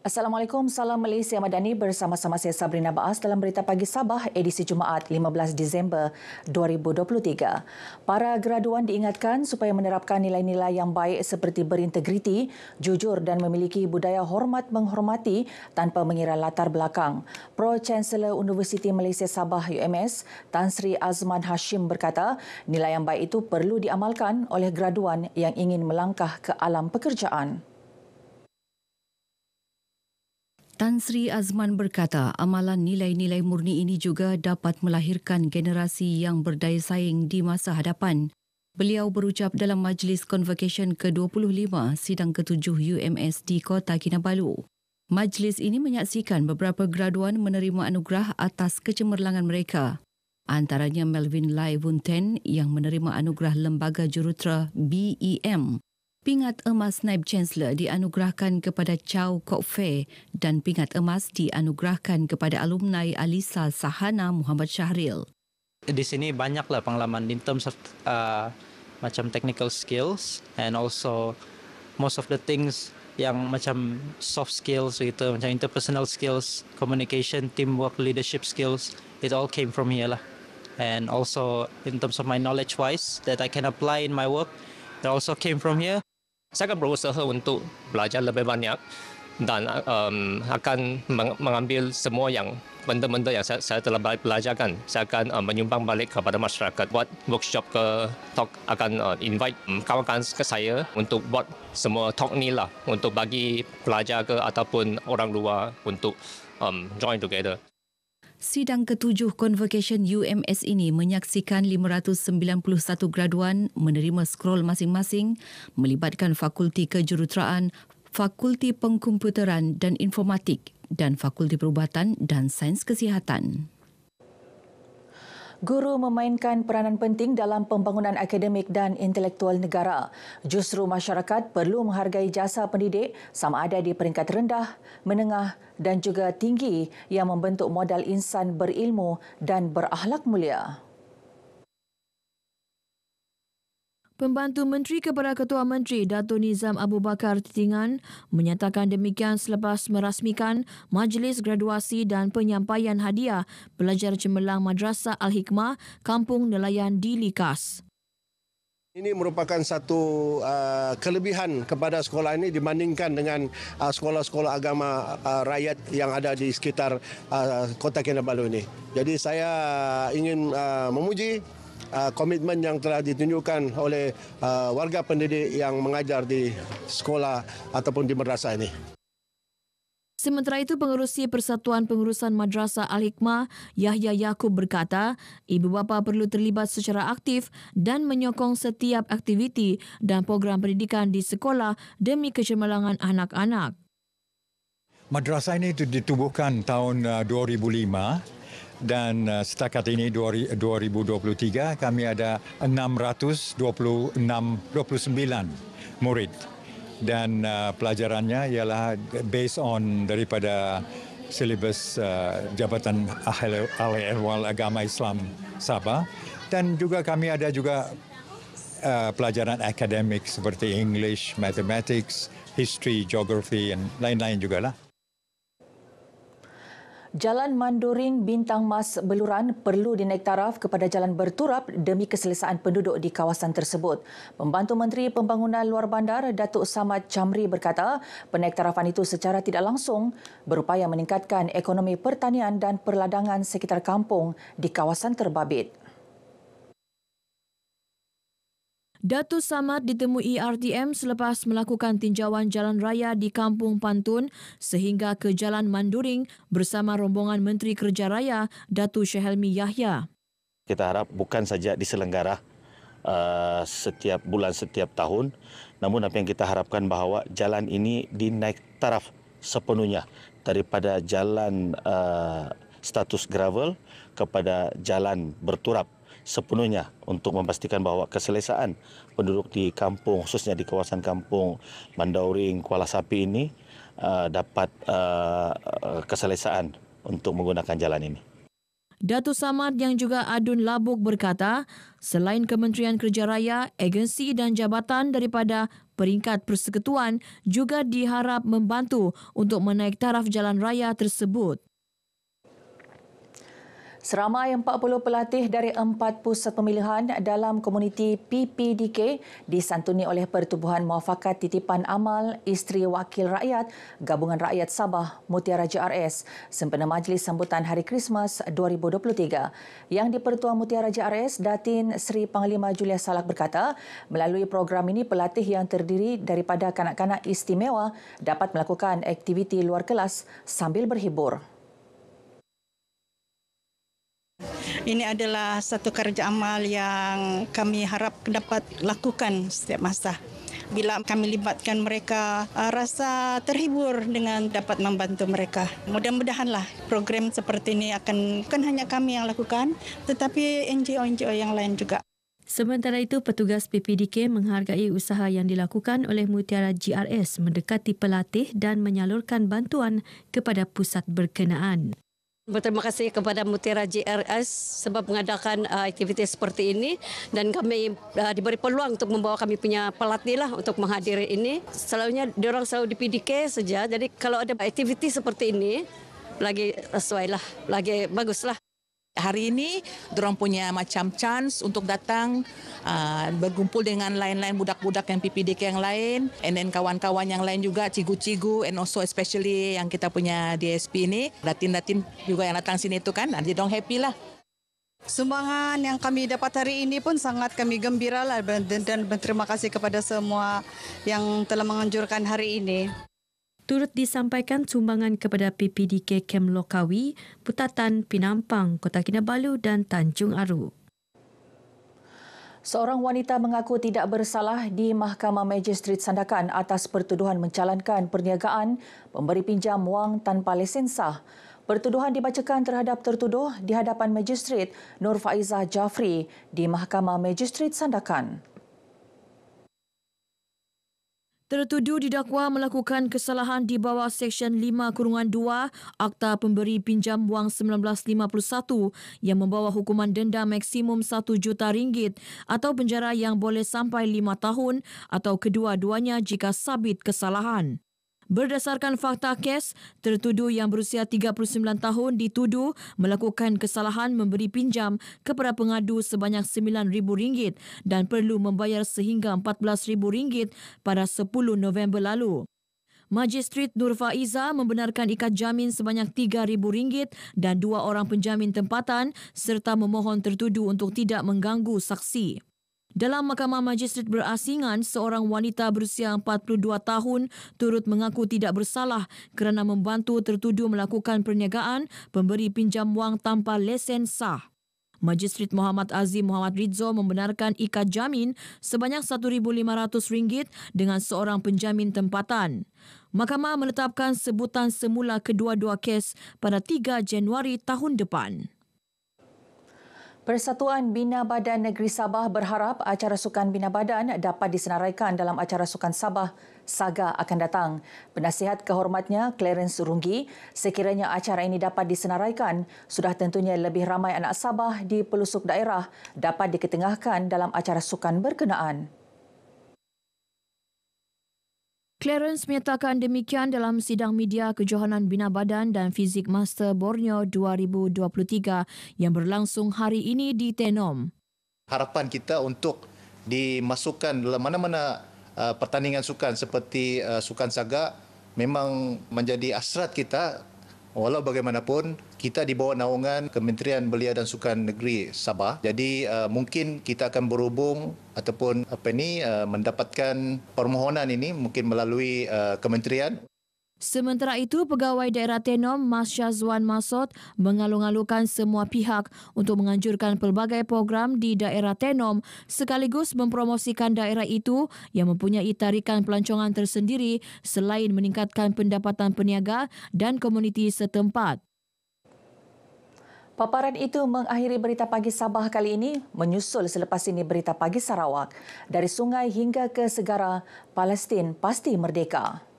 Assalamualaikum, salam Malaysia Madani bersama-sama saya Sabrina Baas dalam Berita Pagi Sabah edisi Jumaat 15 Disember 2023. Para graduan diingatkan supaya menerapkan nilai-nilai yang baik seperti berintegriti, jujur dan memiliki budaya hormat menghormati tanpa mengira latar belakang. Pro Chancellor Universiti Malaysia Sabah UMS Tan Sri Azman Hashim berkata, nilai yang baik itu perlu diamalkan oleh graduan yang ingin melangkah ke alam pekerjaan. Tan Sri Azman berkata, amalan nilai-nilai murni ini juga dapat melahirkan generasi yang berdaya saing di masa hadapan. Beliau berucap dalam majlis convocation ke-25 sidang ke-7 UMS di Kota Kinabalu. Majlis ini menyaksikan beberapa graduan menerima anugerah atas kecemerlangan mereka. Antaranya Melvin Lai Wunten yang menerima anugerah Lembaga Jurutera BEM Pingat emas Naib Chancellor dianugerahkan kepada Chow Kok Fei dan pingat emas dianugerahkan kepada alumni Alisa Sahana Muhammad Syahril. Di sini banyaklah pengalaman in terms of uh, macam technical skills and also most of the things yang macam soft skills gitu, macam interpersonal skills, communication, teamwork, leadership skills, it all came from here lah. And also in terms of my knowledge wise that I can apply in my work, it also came from here saya akan berusaha untuk belajar lebih banyak dan um, akan mengambil semua yang benda-benda yang saya, saya telah belajarkan. Saya akan um, menyumbang balik kepada masyarakat buat workshop ke talk akan uh, um, invite kawan-kawan ke saya untuk buat semua talk ni lah untuk bagi pelajar ke ataupun orang luar untuk um, join together. Sidang ketujuh Convocation UMS ini menyaksikan 591 graduan menerima scroll masing-masing melibatkan Fakulti Kejuruteraan, Fakulti Pengkomputeran dan Informatik dan Fakulti Perubatan dan Sains Kesihatan guru memainkan peranan penting dalam pembangunan akademik dan intelektual negara. Justru masyarakat perlu menghargai jasa pendidik sama ada di peringkat rendah, menengah dan juga tinggi yang membentuk modal insan berilmu dan berakhlak mulia. Pembantu Menteri kepada Ketua Menteri Dato Nizam Abu Bakar Titingan menyatakan demikian selepas merasmikan majlis graduasi dan penyampaian hadiah pelajar cemerlang Madrasah Al-Hikmah Kampung Nelayan di Likas. Ini merupakan satu uh, kelebihan kepada sekolah ini dibandingkan dengan uh, sekolah-sekolah agama uh, rakyat yang ada di sekitar uh, Kota Kinabalu ini. Jadi saya ingin uh, memuji Uh, komitmen yang telah ditunjukkan oleh uh, warga pendidik yang mengajar di sekolah ataupun di madrasah ini. Sementara itu, pengurusi Persatuan Pengurusan Madrasah Al-Hikmah, Yahya Yaakob berkata, ibu bapa perlu terlibat secara aktif dan menyokong setiap aktiviti dan program pendidikan di sekolah demi kecemerlangan anak-anak. Madrasah ini ditubuhkan tahun 2005 uh, dan uh, setakat ini 2023 kami ada 626 29 murid dan uh, pelajarannya ialah based on daripada silibus uh, Jabatan Ahli Ehwal Agama Islam Sabah dan juga kami ada juga pelajaran akademik seperti English, Mathematics, History, Geography dan lain-lain juga lah. Jalan Manduring Bintang Mas Beluran perlu dinaik taraf kepada jalan berturap demi keselesaan penduduk di kawasan tersebut. Pembantu Menteri Pembangunan Luar Bandar Datuk Samad Chamri berkata, penaik penaiktarafan itu secara tidak langsung berupaya meningkatkan ekonomi pertanian dan perladangan sekitar kampung di kawasan terbabit. Datu Samad ditemui RTM selepas melakukan tinjauan jalan raya di Kampung Pantun sehingga ke Jalan Manduring bersama rombongan Menteri Kerja Raya Datu Syahelmi Yahya. Kita harap bukan saja diselenggara uh, setiap bulan setiap tahun namun apa yang kita harapkan bahawa jalan ini dinaik taraf sepenuhnya daripada jalan uh, status gravel kepada jalan berturap sepenuhnya untuk memastikan bahawa keselesaan penduduk di kampung khususnya di kawasan kampung Mandauring Kuala Sapi ini uh, dapat uh, uh keselesaan untuk menggunakan jalan ini. Datu Samad yang juga Adun Labuk berkata, selain Kementerian Kerja Raya, agensi dan jabatan daripada peringkat persekutuan juga diharap membantu untuk menaik taraf jalan raya tersebut. Seramai 40 pelatih dari empat pusat pemilihan dalam komuniti PPDK disantuni oleh Pertubuhan Muafakat Titipan Amal Isteri Wakil Rakyat Gabungan Rakyat Sabah Mutiara JRS sempena Majlis Sambutan Hari Krismas 2023. Yang dipertua Mutiara JRS Datin Sri Panglima Julia Salak berkata, melalui program ini pelatih yang terdiri daripada kanak-kanak istimewa dapat melakukan aktiviti luar kelas sambil berhibur. ini adalah satu kerja amal yang kami harap dapat lakukan setiap masa. Bila kami libatkan mereka, ah, rasa terhibur dengan dapat membantu mereka. Mudah-mudahanlah program seperti ini akan bukan hanya kami yang lakukan, tetapi NGO-NGO yang lain juga. Sementara itu, petugas PPDK menghargai usaha yang dilakukan oleh Mutiara GRS mendekati pelatih dan menyalurkan bantuan kepada pusat berkenaan. Berterima kasih kepada Mutiara JRS sebab mengadakan uh, aktiviti seperti ini dan kami uh, diberi peluang untuk membawa kami punya pelatih lah untuk menghadiri ini. Selalunya orang selalu di PDK saja, jadi kalau ada aktiviti seperti ini lagi sesuai lah, lagi bagus lah. Hari ini, mereka punya macam chance untuk datang uh, berkumpul dengan lain-lain budak-budak yang PPDK yang lain, and then kawan-kawan yang lain juga, cigu-cigu, and also especially yang kita punya DSP ini, datin-datin juga yang datang sini itu kan, ah, jadi dong happy lah. Sumbangan yang kami dapat hari ini pun sangat kami gembira lah dan berterima kasih kepada semua yang telah menganjurkan hari ini. Turut disampaikan sumbangan kepada PPDK Kem Lokawi, Putatan, Pinampang, Kota Kinabalu dan Tanjung Aru. Seorang wanita mengaku tidak bersalah di Mahkamah Magistrit Sandakan atas pertuduhan mencalankan perniagaan pemberi pinjam wang tanpa lesen sah. Pertuduhan dibacakan terhadap tertuduh di hadapan Magistrit Nur Faizah Jafri di Mahkamah Magistrit Sandakan tertuduh didakwa melakukan kesalahan di bawah Seksyen 5 Kurungan 2 Akta Pemberi Pinjam Wang 1951 yang membawa hukuman denda maksimum RM1 juta ringgit atau penjara yang boleh sampai 5 tahun atau kedua-duanya jika sabit kesalahan. Berdasarkan fakta kes, tertuduh yang berusia 39 tahun dituduh melakukan kesalahan memberi pinjam kepada pengadu sebanyak RM9,000 dan perlu membayar sehingga RM14,000 pada 10 November lalu. Magistrit Nur Faiza membenarkan ikat jamin sebanyak RM3,000 dan dua orang penjamin tempatan serta memohon tertuduh untuk tidak mengganggu saksi. Dalam Mahkamah Majistret Berasingan, seorang wanita berusia 42 tahun turut mengaku tidak bersalah kerana membantu tertuduh melakukan perniagaan pemberi pinjam wang tanpa lesen sah. Majistret Muhammad Azim Muhammad Rizzo membenarkan ikat jamin sebanyak RM1,500 dengan seorang penjamin tempatan. Mahkamah menetapkan sebutan semula kedua-dua kes pada 3 Januari tahun depan. Persatuan Bina Badan Negeri Sabah berharap acara sukan Bina Badan dapat disenaraikan dalam acara sukan Sabah Saga akan datang. Penasihat kehormatnya Clarence Runggi, sekiranya acara ini dapat disenaraikan, sudah tentunya lebih ramai anak Sabah di pelusuk daerah dapat diketengahkan dalam acara sukan berkenaan. Clarence menyatakan demikian dalam sidang media Kejohanan Bina Badan dan Fizik Master Borneo 2023 yang berlangsung hari ini di Tenom. Harapan kita untuk dimasukkan dalam mana-mana uh, pertandingan sukan seperti uh, sukan saga memang menjadi asrat kita Walau bagaimanapun, kita di bawah naungan Kementerian Belia dan Sukan Negeri Sabah. Jadi uh, mungkin kita akan berhubung ataupun apa ini uh, eh, mendapatkan permohonan ini mungkin melalui uh, kementerian Sementara itu, pegawai daerah Tenom, Mas Syazwan Masot, mengalung-alungkan semua pihak untuk menganjurkan pelbagai program di daerah Tenom sekaligus mempromosikan daerah itu yang mempunyai tarikan pelancongan tersendiri selain meningkatkan pendapatan peniaga dan komuniti setempat. Paparan itu mengakhiri berita pagi Sabah kali ini menyusul selepas ini berita pagi Sarawak. Dari sungai hingga ke segara, Palestin pasti merdeka.